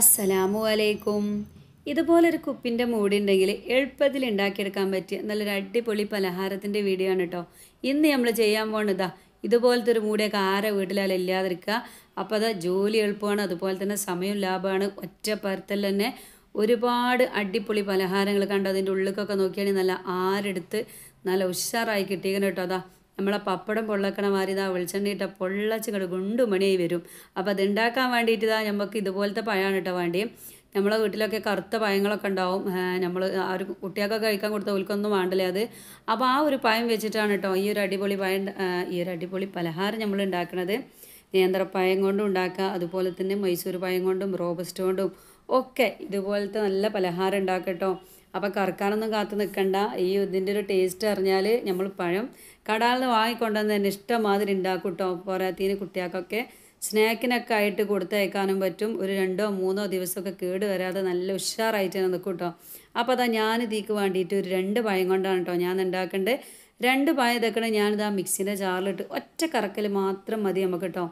അസ്സലാമു അലൈക്കും ഇതുപോലൊരു കുപ്പിൻ്റെ മൂടുണ്ടെങ്കിൽ എളുപ്പത്തിൽ ഉണ്ടാക്കിയെടുക്കാൻ പറ്റിയ നല്ലൊരു അടിപൊളി പലഹാരത്തിൻ്റെ വീഡിയോ ആണ് കേട്ടോ ഇന്ന് നമ്മൾ ചെയ്യാൻ പോകണതാ ഇതുപോലത്തെ ഒരു മൂടിയൊക്കെ ആരെ വീട്ടിലാലും ഇല്ലാതിരിക്കുക അപ്പോൾ അത് ജോലി എളുപ്പമാണ് അതുപോലെ തന്നെ സമയം ലാഭമാണ് ഒറ്റ പരത്തൽ തന്നെ ഒരുപാട് അടിപൊളി പലഹാരങ്ങൾ കണ്ട് അതിൻ്റെ ഉള്ളിലേക്കൊക്കെ നോക്കിയാണെങ്കിൽ നല്ല ആരെടുത്ത് നല്ല ഉഷാറായി കിട്ടിയിരിക്കുന്നു കേട്ടോ അതാ നമ്മളെ പപ്പടം പൊള്ളക്കണ മാതിരി ഇതാ പൊള്ളച്ച് പൊള്ളച്ചുകട് ഗുണ്ടു മണിയായി വരും അപ്പോൾ ഉണ്ടാക്കാൻ വേണ്ടിയിട്ട് ഇതാ നമുക്ക് ഇതുപോലത്തെ പഴമാണ് കേട്ടോ വേണ്ടി നമ്മളെ വീട്ടിലൊക്കെ കറുത്ത പഴങ്ങളൊക്കെ ഉണ്ടാവും നമ്മൾ ആ ഒരു കുട്ടികൾക്കൊക്കെ കഴിക്കാൻ കൊടുത്ത ഉൽക്കൊന്നും വേണ്ടല്ലേ അത് അപ്പോൾ ആ ഒരു പഴം വെച്ചിട്ടാണ് കേട്ടോ ഈ ഒരു അടിപൊളി പഴം ഈ ഒരു അടിപൊളി പലഹാരം നമ്മൾ ഉണ്ടാക്കുന്നത് നേന്ത്രപ്പഴം കൊണ്ടും ഉണ്ടാക്കുക അതുപോലെ തന്നെ മൈസൂർ പഴം കൊണ്ടും റോബസ്റ്റ് കൊണ്ടും ഒക്കെ ഇതുപോലത്തെ നല്ല പലഹാരം ഉണ്ടാക്കട്ടോ അപ്പോൾ കറക്കാനൊന്നും കാത്തു നിൽക്കണ്ട ഈ ഇതിൻ്റെ ഒരു ടേസ്റ്റ് അറിഞ്ഞാൽ നമ്മൾ പഴം കടകളിൽ നിന്ന് വാങ്ങിക്കൊണ്ടുവന്ന് തന്നെ ഇഷ്ടമാതിരി ഉണ്ടാക്കും കേട്ടോ പോരാത്തീന് കുട്ടികൾക്കൊക്കെ സ്നാക്കിനൊക്കെ ആയിട്ട് കൊടുത്തയക്കാനും പറ്റും ഒരു രണ്ടോ മൂന്നോ ദിവസമൊക്കെ കേട് വരാതെ നല്ല ഉഷാറായിട്ട് തന്നെ നിൽക്കും കേട്ടോ അപ്പോൾ അതാ ഞാൻ ഇതിക്ക് വേണ്ടിയിട്ട് ഒരു രണ്ട് പഴം കൊണ്ടാണ് കേട്ടോ ഞാൻ ഉണ്ടാക്കേണ്ടത് രണ്ട് പഴം ഇതൊക്കെ ഞാനിത് ആ മിക്സിൻ്റെ ചാറിലിട്ട് ഒറ്റ കറക്കൽ മാത്രം മതി നമുക്ക് കേട്ടോ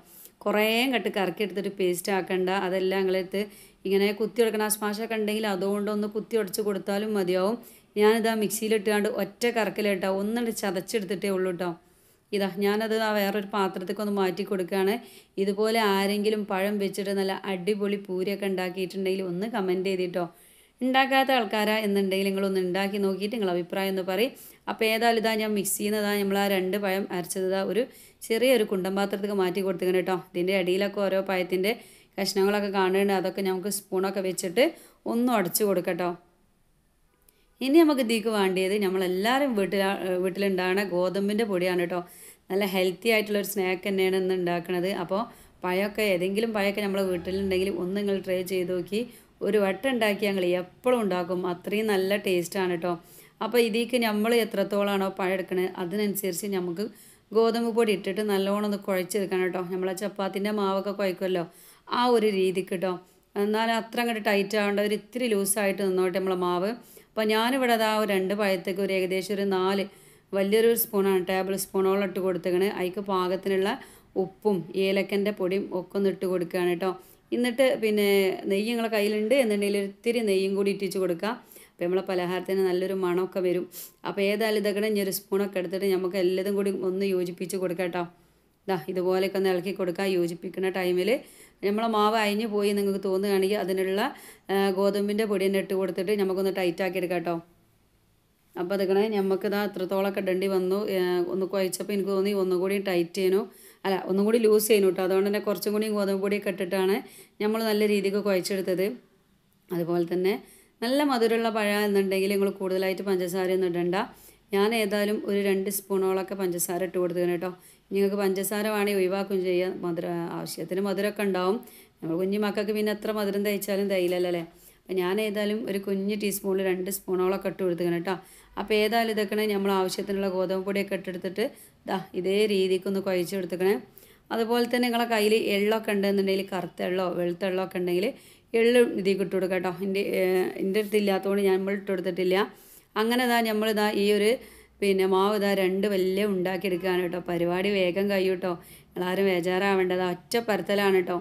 കുറേ കട്ട് കറക്കി എടുത്തിട്ട് പേസ്റ്റ് ആക്കണ്ട അതെല്ലാം നിങ്ങളെടുത്ത് ഇങ്ങനെ കുത്തി കൊടുക്കണ ശ്വാസമൊക്കെ ഉണ്ടെങ്കിൽ അതുകൊണ്ടൊന്ന് കുത്തി ഉടച്ച് കൊടുത്താലും മതിയാവും ഞാനിതാ മിക്സിയിലിട്ടുകൊണ്ട് ഒറ്റ കറക്കിലിട്ടോ ഒന്നിട്ട് ചതച്ചെടുത്തിട്ടേ ഉള്ളൂ കേട്ടോ ഇതാ ഞാനത് ആ വേറൊരു പാത്രത്തേക്ക് ഒന്ന് മാറ്റി കൊടുക്കുകയാണ് ഇതുപോലെ ആരെങ്കിലും പഴം വെച്ചിട്ട് നല്ല അടിപൊളി പൂരൊക്കെ ഉണ്ടാക്കിയിട്ടുണ്ടെങ്കിൽ ഒന്ന് കമൻറ്റ് ചെയ്തിട്ടോ ഉണ്ടാക്കാത്ത ആൾക്കാരാ എന്നുണ്ടെങ്കിൽ നിങ്ങളൊന്ന് ഉണ്ടാക്കി നോക്കിയിട്ട് നിങ്ങൾ അഭിപ്രായം ഒന്ന് പറയും അപ്പോൾ ഏതായാലും ഇതാ ഞാൻ മിക്സ് ചെയ്യുന്നതാണ് നമ്മൾ ആ രണ്ട് പഴം അരച്ചതാ ഒരു ചെറിയൊരു കുണ്ടം പാത്രത്തേക്ക് മാറ്റി കൊടുത്തിങ്ങനെ കേട്ടോ ഇതിൻ്റെ അടിയിലൊക്കെ ഓരോ പഴത്തിൻ്റെ കഷ്ണങ്ങളൊക്കെ കാണുന്നുണ്ട് അതൊക്കെ നമുക്ക് സ്പൂണൊക്കെ വെച്ചിട്ട് ഒന്നും അടച്ചു കൊടുക്കട്ടോ ഇനി നമുക്ക് ഇതിക്ക് വേണ്ടിയത് നമ്മളെല്ലാവരും വീട്ടിൽ വീട്ടിലുണ്ടാകുന്ന ഗോതമ്പിൻ്റെ പൊടിയാണ് കേട്ടോ നല്ല ഹെൽത്തി ആയിട്ടുള്ളൊരു സ്നാക്ക് തന്നെയാണ് ഇന്ന് ഉണ്ടാക്കുന്നത് അപ്പോൾ പഴമൊക്കെ ഏതെങ്കിലും പഴമൊക്കെ നമ്മൾ വീട്ടിലുണ്ടെങ്കിൽ ഒന്ന് നിങ്ങൾ ട്രൈ ചെയ്ത് നോക്കി ഒരു വട്ടം ഉണ്ടാക്കി ഞങ്ങൾ എപ്പോഴും ഉണ്ടാക്കും അത്രയും നല്ല ടേസ്റ്റാണ് കേട്ടോ അപ്പോൾ ഇതിക്ക് നമ്മൾ എത്രത്തോളമാണോ പഴം എടുക്കുന്നത് അതിനനുസരിച്ച് നമുക്ക് ഗോതമ്പ് പൊടി ഇട്ടിട്ട് നല്ലോണം ഒന്ന് കുഴച്ചെടുക്കണം കേട്ടോ നമ്മളെ ചപ്പാത്തിൻ്റെ മാവൊക്കെ കുഴക്കുമല്ലോ ആ ഒരു രീതിക്ക് കേട്ടോ എന്നാൽ അത്ര അങ്ങോട്ട് ടൈറ്റ് ആവേണ്ട ഒരു ഇത്തിരി ലൂസായിട്ട് നിന്നോട്ടെ നമ്മളെ മാവ് അപ്പോൾ ഞാനിവിടെ അതാ ആ രണ്ട് പഴത്തേക്ക് ഒരു ഏകദേശം ഒരു നാല് വലിയൊരു സ്പൂണാണ് ടേബിൾ സ്പൂണോളം ഇട്ട് കൊടുത്തേക്കണേ അതിക്ക് പാകത്തിനുള്ള ഉപ്പും ഏലക്കൻ്റെ പൊടിയും ഒക്കെ ഒന്ന് ഇട്ട് കൊടുക്കുകയാണ് കേട്ടോ എന്നിട്ട് പിന്നെ നെയ്യ് നിങ്ങളെ കയ്യിലുണ്ട് എന്നുണ്ടെങ്കിൽ ഒത്തിരി നെയ്യും കൂടി ഇട്ടിച്ച് കൊടുക്കുക അപ്പോൾ നമ്മളെ പലഹാരത്തിന് നല്ലൊരു മണമൊക്കെ വരും അപ്പോൾ ഏതായാലും ഇതൊക്കെ ഇനി ഒരു സ്പൂണൊക്കെ എടുത്തിട്ട് നമുക്ക് എല്ലാതും കൂടി ഒന്ന് യോജിപ്പിച്ച് കൊടുക്കാം കേട്ടോ ഇതാ ഇതുപോലെയൊക്കെ ഒന്ന് ഇളക്കി കൊടുക്കുക യോജിപ്പിക്കുന്ന ടൈമിൽ നമ്മളെ മാവ് അയഞ്ഞു പോയി നിങ്ങൾക്ക് തോന്നുകയാണെങ്കിൽ അതിനുള്ള ഗോതമ്പിൻ്റെ പൊടി തന്നെ ഇട്ട് കൊടുത്തിട്ട് നമുക്കൊന്ന് ടൈറ്റാക്കി എടുക്കാം കേട്ടോ അപ്പോൾ അതൊക്കെ നമുക്ക് ഇതാ അത്രത്തോളം ഇടേണ്ടി വന്നു ഒന്ന് കുഴച്ചപ്പോൾ എനിക്ക് തോന്നി ഒന്നുകൂടി ടൈറ്റ് ചെയ്യണു അല്ല ഒന്നും കൂടി ലൂസ് ചെയ്യണു കേട്ടോ അതുകൊണ്ട് തന്നെ കുറച്ചും കൂടി ഗോതമ്പ് പൊടിയൊക്കെ ഇട്ടിട്ടാണ് നമ്മൾ നല്ല രീതിക്ക് കുഴച്ചെടുത്തത് അതുപോലെ തന്നെ നല്ല മധുരമുള്ള പഴ എന്നുണ്ടെങ്കിൽ നിങ്ങൾ കൂടുതലായിട്ട് പഞ്ചസാരയൊന്നും ഇടണ്ട ഞാൻ ഏതായാലും ഒരു രണ്ട് സ്പൂണോളൊക്കെ പഞ്ചസാര ഇട്ട് കൊടുത്തേക്കണം കേട്ടോ നിങ്ങൾക്ക് പഞ്ചസാര വേണമെങ്കിൽ ഒഴിവാക്കും ചെയ്യാം മധുര ആവശ്യത്തിന് മധുരമൊക്കെ ഉണ്ടാവും നമ്മൾ കുഞ്ഞു മക്കൾക്ക് പിന്നെ എത്ര മധുരം തയ്ച്ചാലും തയ്യില്ലല്ലേ അപ്പം ഞാൻ ഏതായാലും ഒരു കുഞ്ഞ് ടീസ്പൂണിൽ രണ്ട് സ്പൂണോളൊക്കെ ഇട്ട് കൊടുത്തേക്കണം കേട്ടോ അപ്പോൾ ഏതായാലും ഇതൊക്കെ നമ്മൾ ആവശ്യത്തിനുള്ള ഗോതമ്പ് പൊടിയൊക്കെ ഇട്ടെടുത്തിട്ട് ദാ ഇതേ രീതിക്കൊന്ന് കുഴച്ച് കൊടുത്തേക്കണേ അതുപോലെ തന്നെ നിങ്ങളെ കയ്യിൽ എള്ളൊക്കെ ഉണ്ടെന്നുണ്ടെങ്കിൽ കറുത്ത എള്ളോ വെളുത്ത എള്ളോ ഒക്കെ ഉണ്ടെങ്കിൽ എള്ളും ഇതിൽ ഇട്ട് കൊടുക്കാം കേട്ടോ എൻ്റെ എൻ്റെ അടുത്തില്ലാത്തതുകൊണ്ട് ഞാൻ നമ്മൾ ഇട്ട് കൊടുത്തിട്ടില്ല അങ്ങനെ ഇതാ നമ്മളിതാ ഈ ഒരു പിന്നെ മാവ് ഇതാ രണ്ട് വലിയ ഉണ്ടാക്കിയെടുക്കുകയാണ് കേട്ടോ പരിപാടി വേഗം കഴിയും കേട്ടോ എല്ലാവരും ബേജാറാവേണ്ടത് ഒറ്റ പരത്തലാണ് കേട്ടോ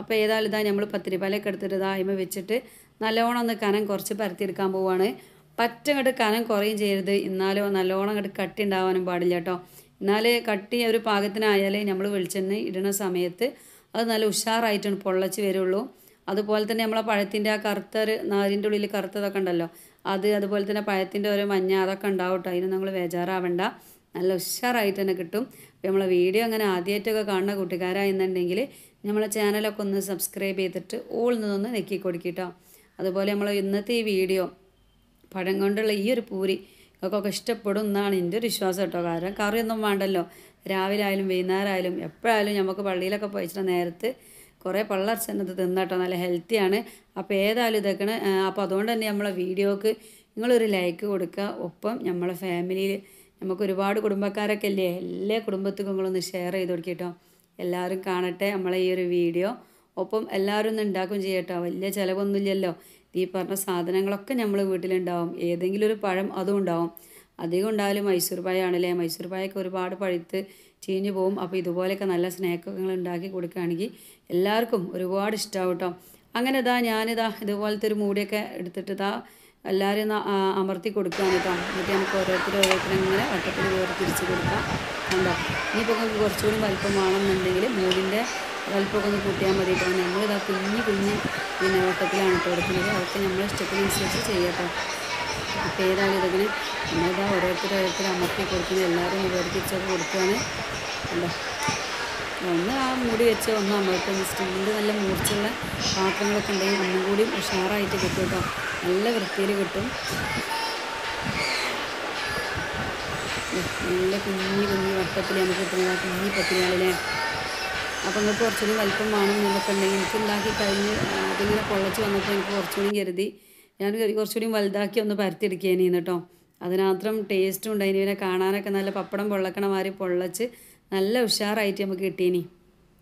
അപ്പോൾ ഏതായാലും ഇതാ നമ്മൾ പത്തിരിപ്പാലൊക്കെ എടുത്തിട്ട് ഇതാ വെച്ചിട്ട് നല്ലോണം ഒന്ന് കനം കുറച്ച് പരത്തിയെടുക്കാൻ പോവുകയാണ് പറ്റങ്ങോട്ട് കനം കുറയും ചെയ്യരുത് എന്നാലോ നല്ലോണം അങ്ങോട്ട് കട്ടി ഉണ്ടാവാനും പാടില്ല കേട്ടോ എന്നാൽ കട്ടി ഒരു പാകത്തിനായാലേ നമ്മൾ വെളിച്ചെണ്ണ ഇടുന്ന സമയത്ത് അത് നല്ല ഉഷാറായിട്ടാണ് പൊള്ളച്ച് വരുള്ളൂ അതുപോലെ തന്നെ നമ്മളെ പഴത്തിൻ്റെ ആ കറുത്തൊരു നാരിൻ്റെ ഉള്ളിൽ കറുത്തതൊക്കെ ഉണ്ടല്ലോ അത് അതുപോലെ തന്നെ പഴത്തിൻ്റെ ഓരോ മഞ്ഞ അതൊക്കെ ഉണ്ടാവും കേട്ടോ അതിന് നമ്മൾ ബേജാറാവണ്ട നല്ല ഉഷാറായിട്ട് തന്നെ കിട്ടും അപ്പോൾ നമ്മളെ വീഡിയോ അങ്ങനെ ആദ്യമായിട്ടൊക്കെ കാണുന്ന കൂട്ടുകാരായിരുന്നുണ്ടെങ്കിൽ നമ്മളെ ചാനലൊക്കെ ഒന്ന് സബ്സ്ക്രൈബ് ചെയ്തിട്ട് ഓളിൽ നിന്നൊന്ന് നെക്കി കൊടുക്കിട്ടോ അതുപോലെ നമ്മൾ ഇന്നത്തെ ഈ വീഡിയോ പഴം കൊണ്ടുള്ള ഈ ഒരു പൂരി ഒക്കെ ഇഷ്ടപ്പെടും എന്നാണ് എൻ്റെ ഒരു വിശ്വാസം കേട്ടോ കാരണം കറിയൊന്നും വേണ്ടല്ലോ രാവിലെ ആയാലും വൈകുന്നേരമായാലും എപ്പോഴായാലും നമുക്ക് പള്ളിയിലൊക്കെ പോയിച്ചിട്ട് നേരത്തെ കുറേ പള്ളർച്ചെന്നത് തിന്നട്ടോ നല്ല ഹെൽത്തിയാണ് അപ്പോൾ ഏതായാലും ഇതൊക്കെയാണ് അപ്പോൾ അതുകൊണ്ട് തന്നെ നമ്മളെ വീഡിയോക്ക് നിങ്ങളൊരു ലൈക്ക് കൊടുക്കുക ഒപ്പം നമ്മളെ ഫാമിലിയിൽ നമുക്ക് ഒരുപാട് കുടുംബക്കാരൊക്കെ അല്ലേ എല്ലാ കുടുംബത്തിനും നിങ്ങളൊന്ന് ഷെയർ ചെയ്ത് കൊടുക്കിട്ടോ എല്ലാവരും കാണട്ടെ നമ്മളെ ഈ ഒരു വീഡിയോ ഒപ്പം എല്ലാവരും ഒന്ന് ഉണ്ടാക്കും ചെയ്യട്ടോ വലിയ ചിലവൊന്നുമില്ലല്ലോ ഈ പറഞ്ഞ സാധനങ്ങളൊക്കെ നമ്മൾ വീട്ടിലുണ്ടാവും ഏതെങ്കിലും ഒരു പഴം അതും ഉണ്ടാവും അധികം ഉണ്ടാവില്ല മൈസൂർ പായാണല്ലേ മൈസൂർ പായൊക്കെ ഒരുപാട് പഴുത്ത് ചീഞ്ഞു പോകും അപ്പോൾ ഇതുപോലെയൊക്കെ നല്ല സ്നേഹങ്ങൾ ഉണ്ടാക്കി കൊടുക്കുകയാണെങ്കിൽ എല്ലാവർക്കും ഒരുപാട് ഇഷ്ടമാവും കേട്ടോ അങ്ങനെ ഇതാ ഞാനിതാ ഇതുപോലത്തെ ഒരു മൂടിയൊക്കെ എടുത്തിട്ട് ഇതാ എല്ലാവരും അമർത്തി കൊടുക്കുകയാണ് കേട്ടോ എന്നിട്ട് നമുക്ക് ഓരോരുത്തരും ഓരോരുത്തരും ഇങ്ങനെ വട്ടത്തിൽ കയറി തിരിച്ച് കൊടുക്കാം കണ്ടോ ഇനിയിപ്പോൾ നമുക്ക് കുറച്ചുകൂടി വലിപ്പം വേണമെന്നുണ്ടെങ്കിൽ മൂടിൻ്റെ വലിപ്പമൊക്കെ ഒന്ന് കൂട്ടിയാൽ മതി കേട്ടോ നമ്മളിതാ കുഞ്ഞ് കുഞ്ഞ് പിന്നെ വട്ടത്തിലാണ് കൊടുക്കുന്നത് അതൊക്കെ നമ്മളെ ഇഷ്ടത്തിനനുസരിച്ച് ചെയ്യാം കേട്ടോ പേരാളിതങ്ങനെ നമ്മളിതാ ഓരോരുത്തർ ഓരോരുത്തർ അമർത്തി കൊടുക്കുന്നു എല്ലാവരും വിവർത്തിച്ചൊക്കെ കൊടുക്കുകയാണ് അല്ല ഒന്ന് ആ മൂടി വെച്ച് ഒന്ന് അമർത്തും സ്റ്റീലിൻ്റെ നല്ല മൂർച്ചുള്ള പാത്രങ്ങളൊക്കെ ഉണ്ടെങ്കിൽ ഒന്നും കൂടി ഉഷാറായിട്ട് കിട്ടും കേട്ടോ നല്ല വൃത്തിയിൽ കിട്ടും നല്ല കുഞ്ഞി കുഞ്ഞി വട്ടത്തിൽ നമുക്ക് കിട്ടുന്ന കുഞ്ഞി പത്തിനാളിനെ അപ്പോൾ നിങ്ങൾക്ക് കുറച്ചുകൂടി വലിപ്പം വേണം എന്നൊക്കെ ഉണ്ടെങ്കിൽ എനിക്ക് ഉണ്ടാക്കി കഴിഞ്ഞ് അതിങ്ങനെ പൊള്ളച്ച് വന്നപ്പോൾ എനിക്ക് കുറച്ചുകൂടി കരുതി ഞാൻ കുറച്ചുകൂടി വലുതാക്കി ഒന്ന് പരത്തിയെടുക്കുകയാണ് കേട്ടോ അതിനാത്രം ടേസ്റ്റും ഉണ്ട് അതിന് പിന്നെ കാണാനൊക്കെ നല്ല പപ്പടം പൊള്ളക്കണ മാതിരി പൊള്ളച്ച് നല്ല ഉഷാറായിട്ട് നമുക്ക് കിട്ടീനി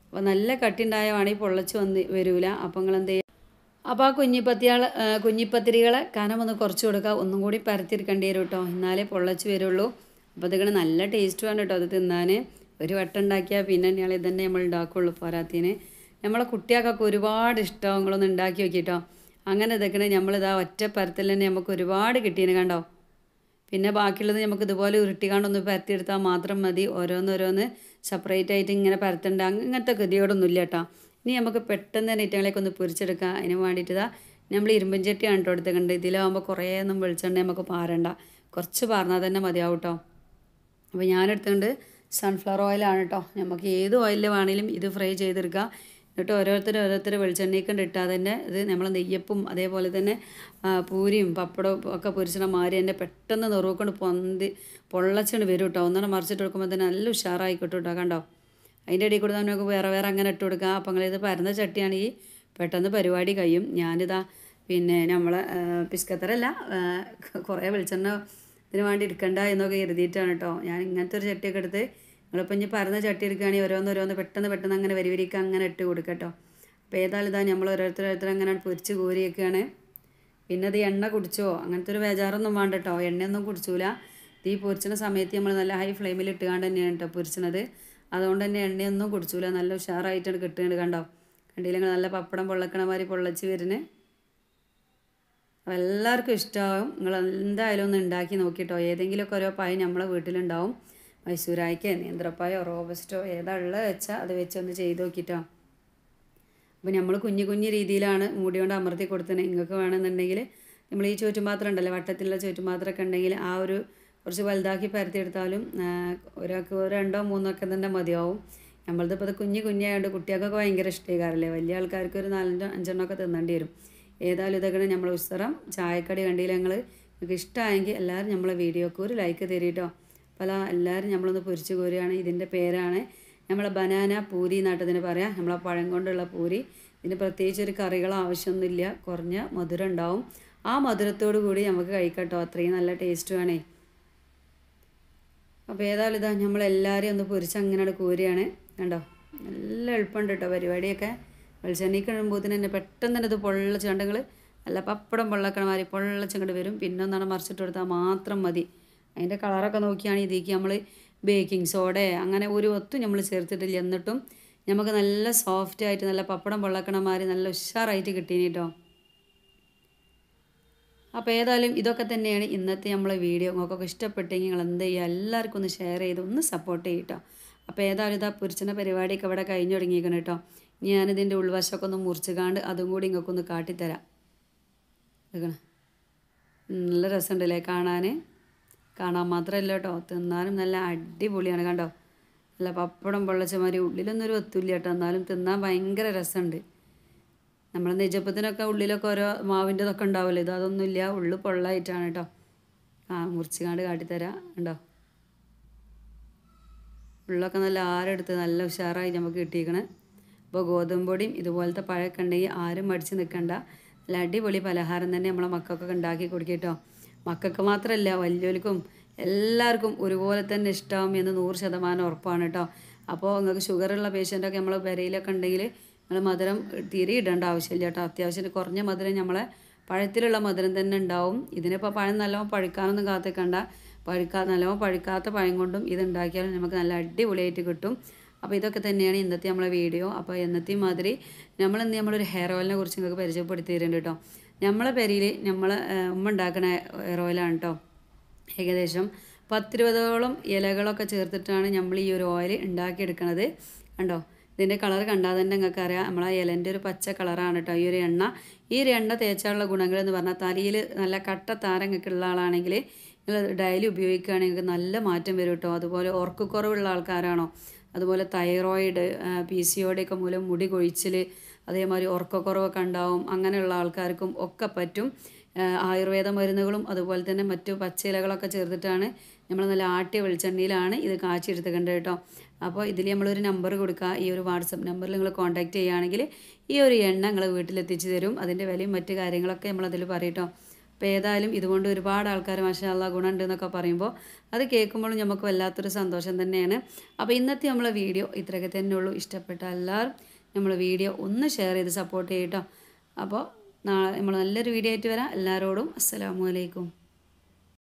അപ്പോൾ നല്ല കട്ടിണ്ടായവാണെങ്കിൽ പൊള്ളച്ച് വന്ന് വരൂല അപ്പോൾ നിങ്ങൾ എന്ത് ചെയ്യുക അപ്പോൾ ആ കുഞ്ഞിപ്പത്തിയാൾ കുഞ്ഞിപ്പത്തിരികളെ ഒന്ന് കുറച്ച് കൊടുക്കുക ഒന്നും കൂടി പരത്തിരിക്കേണ്ടി വരും കേട്ടോ എന്നാലേ പൊള്ളച്ച് വരുള്ളൂ അപ്പോൾ ഇതിങ്ങനെ നല്ല ടേസ്റ്റ് വേണം കേട്ടോ അത് തിന്നാൻ ഒരു വട്ടം ഉണ്ടാക്കിയാൽ പിന്നെ ഞങ്ങൾ ഇതന്നെ നമ്മൾ ഉണ്ടാക്കുള്ളൂ പോരാത്തിന് നമ്മളെ കുട്ടികൾക്കൊക്കെ ഒരുപാട് ഇഷ്ടം നിങ്ങളൊന്ന് ഉണ്ടാക്കി നോക്കിയിട്ടോ അങ്ങനെ ഇതൊക്കെ നമ്മളിതാ ഒറ്റ പരത്തിൽ തന്നെ നമുക്ക് ഒരുപാട് കിട്ടിയിന് കണ്ടോ പിന്നെ ബാക്കിയുള്ളത് നമുക്ക് ഇതുപോലെ ഉരുട്ടിക്കാണ്ടൊന്ന് പരത്തിയെടുത്താൽ മാത്രം മതി ഓരോന്നോരോന്ന് സെപ്പറേറ്റ് ആയിട്ട് ഇങ്ങനെ പരത്തണ്ട അങ്ങനത്തെ ഗതിയോടൊന്നും ഇല്ല കേട്ടോ ഇനി നമുക്ക് പെട്ടെന്ന് തന്നെ ഐറ്റങ്ങളൊക്കെ ഒന്ന് പൊരിച്ചെടുക്കാം അതിന് വേണ്ടിയിട്ട് ഇതാ നമ്മൾ ഇരുമ്പൻ ചട്ടിയാണ് കേട്ടോ എടുത്തുകൊണ്ട് ഇതിലാവുമ്പോൾ കുറേ ഒന്നും വെളിച്ചെണ്ണ നമുക്ക് പാരണ്ട കുറച്ച് പാർന്നാൽ തന്നെ മതിയാവും കേട്ടോ അപ്പോൾ ഞാനെടുത്തുകൊണ്ട് സൺഫ്ലവർ ഓയിലാണ് കേട്ടോ നമുക്ക് ഏത് ഓയിലിൽ വേണമെങ്കിലും ഇത് ഫ്രൈ ചെയ്തെടുക്കാം എന്നിട്ട് ഓരോരുത്തർ ഓരോരുത്തർ വെളിച്ചെണ്ണയ്ക്കൊണ്ട് ഇട്ടാൽ തന്നെ ഇത് നമ്മൾ നെയ്യപ്പും അതേപോലെ തന്നെ പൂരിയും പപ്പടവും ഒക്കെ പൊരിച്ചിട മാറി എന്നെ പെട്ടെന്ന് നുറുക്കൊണ്ട് പൊന്തി പൊള്ളച്ചുകൊണ്ട് വരും കേട്ടോ ഒന്നെണ്ണം മറിച്ചിട്ട് കൊടുക്കുമ്പോൾ തന്നെ നല്ല ഉഷാറായിക്കോട്ടെ കേട്ടോ കണ്ടോ അതിൻ്റെ ഇടയിൽ കൂടെ നമുക്ക് വേറെ വേറെ അങ്ങനെ ഇട്ട് കൊടുക്കുക അപ്പം അങ്ങനെ ഇത് പരന്ന ചട്ടിയാണ് ഈ പെട്ടെന്ന് പരിപാടി കഴിയും ഞാനിതാ പിന്നെ നമ്മൾ പിസ്കത്തറല്ല കുറേ വെളിച്ചെണ്ണ ഇതിന് വേണ്ടി എടുക്കണ്ട എന്നൊക്കെ കരുതിയിട്ടാണ് കേട്ടോ ഞാൻ ഇങ്ങനത്തെ ഒരു ചട്ടിയൊക്കെ എടുത്ത് നിങ്ങളിപ്പോൾ ഇനി പറഞ്ഞ ചട്ടി എടുക്കുകയാണെങ്കിൽ ഓരോന്ന് ഓരോന്ന് പെട്ടെന്ന് പെട്ടെന്ന് അങ്ങനെ വരിവരിക്കുക അങ്ങനെ ഇട്ട് കൊടുക്കട്ടോ അപ്പോൾ ഏതായാലും ഇതാ നമ്മൾ ഓരോരുത്തരോരുത്തർ അങ്ങനെ പൊരിച്ച് കോരിയൊക്കെയാണ് പിന്നെ അത് എണ്ണ കുടിച്ചോ അങ്ങനത്തെ ഒരു വേജാറൊന്നും വേണ്ട കേട്ടോ എണ്ണയൊന്നും കുടിച്ചൂല തീ പൊരിച്ചിന സമയത്ത് നമ്മൾ നല്ല ഹൈ ഫ്ലെയിമിൽ ഇട്ടുകൊണ്ട് തന്നെയാണ് കേട്ടോ പൊരിച്ചണത് അതുകൊണ്ട് തന്നെ എണ്ണയൊന്നും കുടിച്ചൂല നല്ല ഉഷാറായിട്ടാണ് കിട്ടുകയാണ് കണ്ടോ കണ്ടില്ലെങ്കിൽ നല്ല പപ്പടം പൊള്ളക്കണ മാതിരി പൊള്ളച്ച് വരുന്നത് അപ്പോൾ എല്ലാവർക്കും ഇഷ്ടമാകും നിങ്ങൾ എന്തായാലും ഒന്ന് ഉണ്ടാക്കി നോക്കിയിട്ടോ ഏതെങ്കിലുമൊക്കെ ഓരോ പായ നമ്മളെ വീട്ടിലുണ്ടാവും മൈസൂരായിക്കോ നേന്ത്രപ്പായോ റോബസ്റ്റോ ഏതാ ഉള്ളത് വെച്ചാൽ അത് വെച്ചൊന്ന് ചെയ്ത് നോക്കിട്ടോ അപ്പോൾ നമ്മൾ കുഞ്ഞു കുഞ്ഞു രീതിയിലാണ് മൂടി കൊണ്ട് അമർത്തി കൊടുത്തത് നിങ്ങൾക്ക് വേണമെന്നുണ്ടെങ്കിൽ നമ്മൾ ഈ ചുറ്റുമാത്രം ഉണ്ടല്ലോ വട്ടത്തിലുള്ള ചുറ്റുപാത്രമൊക്കെ ഉണ്ടെങ്കിൽ ആ ഒരു കുറച്ച് വലുതാക്കി പരത്തിയെടുത്താലും ഒരാൾക്ക് രണ്ടോ മൂന്നോ ഒക്കെ തന്നെ മതിയാവും നമ്മളിതിപ്പോൾ അത് കുഞ്ഞു കുഞ്ഞായതുകൊണ്ട് കുട്ടികൾക്കൊക്കെ ഭയങ്കര ഇഷ്ടമായിക്കാറില്ലേ വലിയ ആൾക്കാർക്ക് ഒരു നാലഞ്ചോ അഞ്ചെണ്ണം ഒക്കെ തിന്നേണ്ടി വരും ഏതായാലും ഇതൊക്കെയാണ് നമ്മൾ ഉത്സവം ചായക്കടി കണ്ടില്ല ഞങ്ങൾ നിങ്ങൾക്ക് ഇഷ്ടമായെങ്കിൽ എല്ലാവരും നമ്മളെ വീഡിയോക്ക് ഒരു ലൈക്ക് തരിയിട്ടോ പല എല്ലാവരും നമ്മളൊന്ന് പൊരിച്ച് കോരുകയാണ് ഇതിൻ്റെ പേരാണ് നമ്മളെ ബനാന പൂരി എന്നാട്ടതിന് പറയാം നമ്മളെ പഴം കൊണ്ടുള്ള പൂരി ഇതിന് പ്രത്യേകിച്ച് ഒരു കറികൾ ആവശ്യമൊന്നുമില്ല കുറഞ്ഞ മധുരം ഉണ്ടാവും ആ മധുരത്തോടു കൂടി നമുക്ക് കഴിക്കട്ടോ അത്രയും നല്ല ടേസ്റ്റ് വേണേ അപ്പോൾ ഏതായാലും ഇതാ നമ്മളെല്ലാവരെയും ഒന്ന് പൊരിച്ച് അങ്ങനെ കോരുകയാണ് കണ്ടോ നല്ല എളുപ്പമുണ്ട് കേട്ടോ പരിപാടിയൊക്കെ വെളിച്ചെണ്ണയ്ക്ക് ഇടുമ്പോഴത്തേന് തന്നെ പെട്ടെന്ന് തന്നെ ഇത് പൊള്ളച്ച് നല്ല പപ്പടം പൊള്ളക്കണമാതിരി പൊള്ളച്ചങ്ങോട്ട് വരും പിന്നെ ഒന്നാണ് മറിച്ചിട്ട് കൊടുത്താൽ മാത്രം മതി അതിൻ്റെ കളറൊക്കെ നോക്കിയാണ് ഇതിലേക്ക് നമ്മൾ ബേക്കിംഗ് സോഡ അങ്ങനെ ഒരു ഒത്തും നമ്മൾ ചേർത്തിട്ടില്ല എന്നിട്ടും നമുക്ക് നല്ല സോഫ്റ്റ് ആയിട്ട് നല്ല പപ്പടം പൊള്ളക്കണമാതിരി നല്ല ഉഷാറായിട്ട് കിട്ടീനി കേട്ടോ അപ്പോൾ ഏതായാലും ഇതൊക്കെ തന്നെയാണ് ഇന്നത്തെ നമ്മളെ വീഡിയോ നിങ്ങൾക്കൊക്കെ ഇഷ്ടപ്പെട്ടെങ്കിൽ നിങ്ങൾ എന്ത് ചെയ്യുക എല്ലാവർക്കും ഒന്ന് ഷെയർ ചെയ്ത് ഒന്ന് സപ്പോർട്ട് ചെയ്യും കേട്ടോ അപ്പോൾ ഏതായാലും ഇതാ പുരുഷൻ്റെ പരിപാടിയൊക്കെ ഇവിടെ കഴിഞ്ഞു തുടങ്ങിയിരിക്കണം കേട്ടോ ഞാനിതിൻ്റെ ഉൾവശമൊക്കെ ഒന്ന് മുറിച്ച് കാണ്ട് അതും കൂടി ഇങ്ങൾക്കൊന്ന് കാട്ടിത്തരാം നല്ല രസമുണ്ടല്ലേ കാണാൻ കാണാൻ മാത്രമല്ല കേട്ടോ തിന്നാനും നല്ല അടിപൊളിയാണ് കണ്ടോ നല്ല പപ്പടം പൊള്ളച്ചമാരി ഉള്ളിലൊന്നൊരു ഒത്തുമില്ല കേട്ടോ എന്നാലും തിന്നാൻ ഭയങ്കര രസമുണ്ട് നമ്മൾ നെജപ്പത്തിനൊക്കെ ഉള്ളിലൊക്കെ ഓരോ മാവിൻ്റെതൊക്കെ ഇതൊക്കെ ഉണ്ടാവില്ല ഇത് അതൊന്നുമില്ല ഉള്ളു പൊള്ളായിട്ടാണ് കേട്ടോ ആ മുറിച്ചുകാണ്ട് കാട്ടിത്തരാം ഉണ്ടോ ഉള്ളൊക്കെ നല്ല ആരെടുത്ത് നല്ല ഉഷാറായി നമുക്ക് കിട്ടിയിരിക്കണേ അപ്പോൾ ഗോതമ്പ് പൊടിയും ഇതുപോലത്തെ പഴമൊക്കെ ഉണ്ടെങ്കിൽ ആരും മടിച്ച് നിൽക്കണ്ട നല്ല അടിപൊളി പലഹാരം തന്നെ നമ്മളെ മക്കൾക്കൊക്കെ ഉണ്ടാക്കി കൊടുക്കും കേട്ടോ മക്കൾക്ക് മാത്രമല്ല വലിയവർക്കും എല്ലാവർക്കും ഒരുപോലെ തന്നെ ഇഷ്ടമാവും എന്ന് നൂറ് ശതമാനം ഉറപ്പാണ് കേട്ടോ അപ്പോൾ നിങ്ങൾക്ക് ഷുഗറുള്ള പേഷ്യൻ്റൊക്കെ നമ്മൾ വിരയിലൊക്കെ ഉണ്ടെങ്കിൽ നിങ്ങൾ മധുരം തീരെ ഇടേണ്ട ആവശ്യമില്ല കേട്ടോ അത്യാവശ്യം കുറഞ്ഞ മധുരം നമ്മളെ പഴത്തിലുള്ള മധുരം തന്നെ ഉണ്ടാവും ഇതിനിപ്പോൾ പഴം നല്ലോണം പഴുക്കാനൊന്നും കാത്തിക്കണ്ട പഴുക്കാ നല്ലോണം പഴുക്കാത്ത പഴം കൊണ്ടും ഇത് ഉണ്ടാക്കിയാലും നമുക്ക് നല്ല അടിപൊളിയായിട്ട് കിട്ടും അപ്പോൾ ഇതൊക്കെ തന്നെയാണ് ഇന്നത്തെ നമ്മളെ വീഡിയോ അപ്പോൾ എന്നത്തെയും മാതിരി നമ്മളിന്ന് നമ്മളൊരു ഹെയർ ഓയിലിനെ കുറിച്ച് നിങ്ങൾക്ക് തരുന്നുണ്ട് കേട്ടോ നമ്മളെ പേരിൽ നമ്മൾ ഉമ്മ ഉണ്ടാക്കുന്ന ഹെയർ ഓയിലാണ് കേട്ടോ ഏകദേശം പത്തിരുപതോളം ഇലകളൊക്കെ ചേർത്തിട്ടാണ് നമ്മൾ ഈ ഒരു ഓയിൽ ഉണ്ടാക്കിയെടുക്കണത് കണ്ടോ ഇതിൻ്റെ കളർ കണ്ടാൽ തന്നെ നിങ്ങൾക്ക് അറിയാം നമ്മളെ ഇലൻ്റെ ഒരു പച്ച കളറാണ് കേട്ടോ ഈ ഒരു എണ്ണ ഈ ഒരു എണ്ണ തേച്ചാലുള്ള ഗുണങ്ങൾ എന്ന് പറഞ്ഞാൽ തലയിൽ നല്ല കട്ട താരങ്ങൾക്ക് ഉള്ള ആളാണെങ്കിൽ നിങ്ങൾ ഡയലി ഉപയോഗിക്കുകയാണെങ്കിൽ നല്ല മാറ്റം വരും കേട്ടോ അതുപോലെ ഉറക്കക്കുറവുള്ള ആൾക്കാരാണോ അതുപോലെ തൈറോയിഡ് പി സി ഒക്കെ മൂലം മുടി കൊഴിച്ചിൽ അതേമാതിരി ഉറക്കക്കുറവൊക്കെ ഉണ്ടാവും അങ്ങനെയുള്ള ആൾക്കാർക്കും ഒക്കെ പറ്റും ആയുർവേദ മരുന്നുകളും അതുപോലെ തന്നെ മറ്റു പച്ചയിലകളൊക്കെ ചേർത്തിട്ടാണ് നമ്മൾ നല്ല ആട്ടിയ വെളിച്ചെണ്ണയിലാണ് ഇത് കാച്ചിയെടുത്തുകൊണ്ട് കേട്ടോ അപ്പോൾ ഇതിൽ നമ്മളൊരു നമ്പർ കൊടുക്കുക ഈ ഒരു വാട്സപ്പ് നമ്പറിൽ നിങ്ങൾ കോൺടാക്റ്റ് ചെയ്യുകയാണെങ്കിൽ ഈ ഒരു എണ്ണ നിങ്ങൾ വീട്ടിലെത്തിച്ച് തരും അതിൻ്റെ വിലയും മറ്റു കാര്യങ്ങളൊക്കെ നമ്മളതിൽ പറയട്ടോ അപ്പോൾ ഏതായാലും ഇതുകൊണ്ട് ഒരുപാട് ആൾക്കാർ മാഷാല്ല ഗുണമുണ്ട് എന്നൊക്കെ പറയുമ്പോൾ അത് കേൾക്കുമ്പോഴും നമുക്ക് വല്ലാത്തൊരു സന്തോഷം തന്നെയാണ് അപ്പോൾ ഇന്നത്തെ നമ്മളെ വീഡിയോ ഇത്രയൊക്കെ തന്നെ ഉള്ളൂ ഇഷ്ടപ്പെട്ട എല്ലാവരും നമ്മളെ വീഡിയോ ഒന്ന് ഷെയർ ചെയ്ത് സപ്പോർട്ട് ചെയ്യട്ടോ അപ്പോൾ നാളെ നമ്മൾ നല്ലൊരു വീഡിയോ ആയിട്ട് വരാം എല്ലാവരോടും അസ്സലാമലൈക്കും